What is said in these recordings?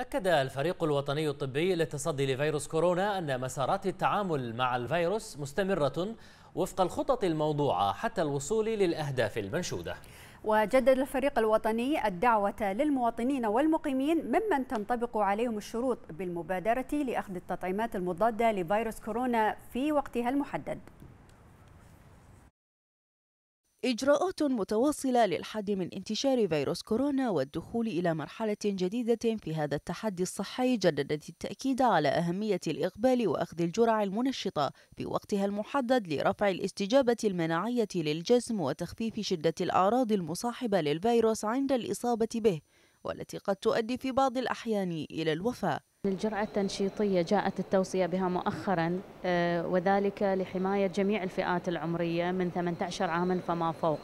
أكد الفريق الوطني الطبي للتصدي لفيروس كورونا أن مسارات التعامل مع الفيروس مستمرة وفق الخطط الموضوعة حتى الوصول للأهداف المنشودة وجدد الفريق الوطني الدعوة للمواطنين والمقيمين ممن تنطبق عليهم الشروط بالمبادرة لأخذ التطعيمات المضادة لفيروس كورونا في وقتها المحدد إجراءات متواصلة للحد من انتشار فيروس كورونا والدخول إلى مرحلة جديدة في هذا التحدي الصحي جددت التأكيد على أهمية الإقبال وأخذ الجرع المنشطة في وقتها المحدد لرفع الاستجابة المناعية للجسم وتخفيف شدة الأعراض المصاحبة للفيروس عند الإصابة به والتي قد تؤدي في بعض الأحيان إلى الوفاة الجرعة التنشيطية جاءت التوصية بها مؤخرا آه، وذلك لحماية جميع الفئات العمرية من 18 عاما فما فوق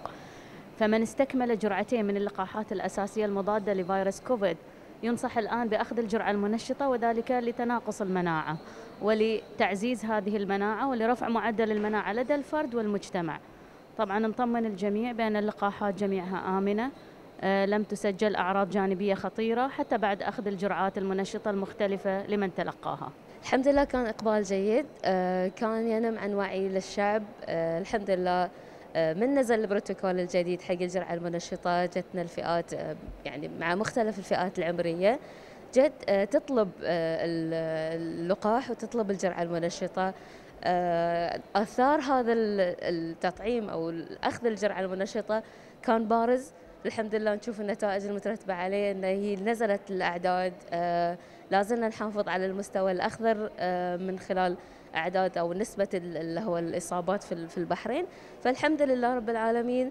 فمن استكمل جرعتين من اللقاحات الأساسية المضادة لفيروس كوفيد ينصح الآن بأخذ الجرعة المنشطة وذلك لتناقص المناعة ولتعزيز هذه المناعة ولرفع معدل المناعة لدى الفرد والمجتمع طبعا نطمن الجميع بأن اللقاحات جميعها آمنة آه، لم تسجل أعراض جانبية خطيرة حتى بعد أخذ الجرعات المنشطة المختلفة لمن تلقاها الحمد لله كان إقبال جيد آه، كان ينم عن وعي للشعب آه، الحمد لله من نزل البروتوكول الجديد حق الجرعة المنشطة جتنا الفئات يعني مع مختلف الفئات العمرية جت تطلب اللقاح وتطلب الجرعة المنشطة آثار هذا التطعيم أو أخذ الجرعة المنشطة كان بارز الحمد لله نشوف النتائج المترتبة عليه أن هي نزلت الأعداد آه، لازلنا نحافظ على المستوى الأخضر آه، من خلال أعداد أو نسبة اللي هو الإصابات في البحرين فالحمد لله رب العالمين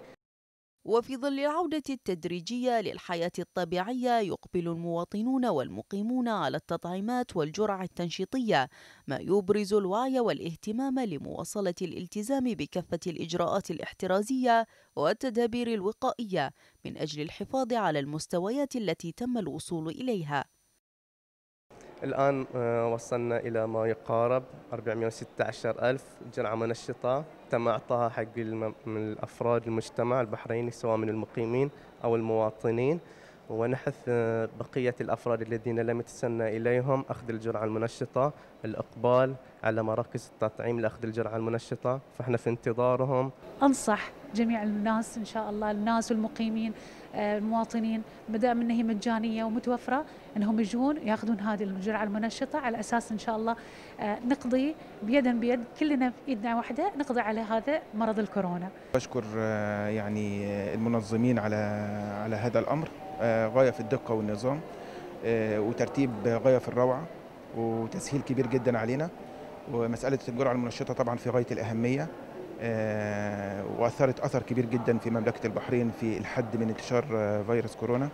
وفي ظل العودة التدريجية للحياة الطبيعية يقبل المواطنون والمقيمون على التطعيمات والجرعة التنشيطية ما يبرز الوعي والاهتمام لمواصلة الالتزام بكافة الإجراءات الاحترازية والتدابير الوقائية من أجل الحفاظ على المستويات التي تم الوصول إليها الآن آه، وصلنا إلى ما يقارب 416 ألف جرعة منشطة تم إعطاها حق الأفراد المجتمع البحريني سواء من المقيمين أو المواطنين ونحث آه، بقية الأفراد الذين لم يتسنى إليهم أخذ الجرعة المنشطة الإقبال على مراكز التطعيم لأخذ الجرعة المنشطة فإحنا في انتظارهم أنصح جميع الناس إن شاء الله الناس والمقيمين آه، المواطنين ما دام هي مجانية ومتوفرة أنهم يجون ياخذون هذه الجرعة المنشطة على أساس إن شاء الله آه، نقضي بيدا بيد كلنا بإيدنا واحدة نقضي على هذا مرض الكورونا بشكر يعني المنظمين على على هذا الأمر آه، غايه في الدقه والنظام آه، وترتيب غايه في الروعه وتسهيل كبير جدا علينا ومساله الجرعه المنشطه طبعا في غايه الاهميه آه، واثرت اثر كبير جدا في مملكه البحرين في الحد من انتشار فيروس كورونا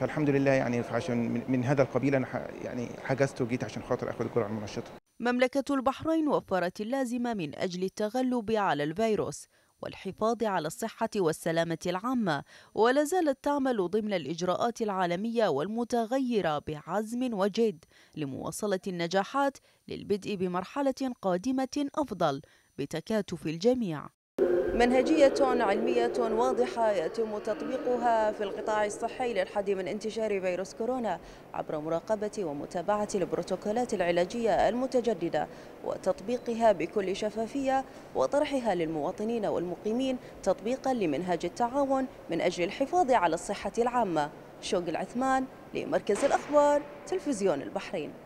فالحمد لله يعني عشان من هذا القبيل انا يعني حجزت وجيت عشان خاطر اخد الجرعه المنشطه مملكه البحرين وفرت اللازمه من اجل التغلب على الفيروس والحفاظ على الصحة والسلامة العامة ولا زالت تعمل ضمن الإجراءات العالمية والمتغيرة بعزم وجد لمواصلة النجاحات للبدء بمرحلة قادمة أفضل بتكاتف الجميع منهجية علمية واضحة يتم تطبيقها في القطاع الصحي للحد من انتشار فيروس كورونا عبر مراقبة ومتابعة البروتوكولات العلاجية المتجددة وتطبيقها بكل شفافية وطرحها للمواطنين والمقيمين تطبيقا لمنهج التعاون من أجل الحفاظ على الصحة العامة شوق العثمان لمركز الأخبار تلفزيون البحرين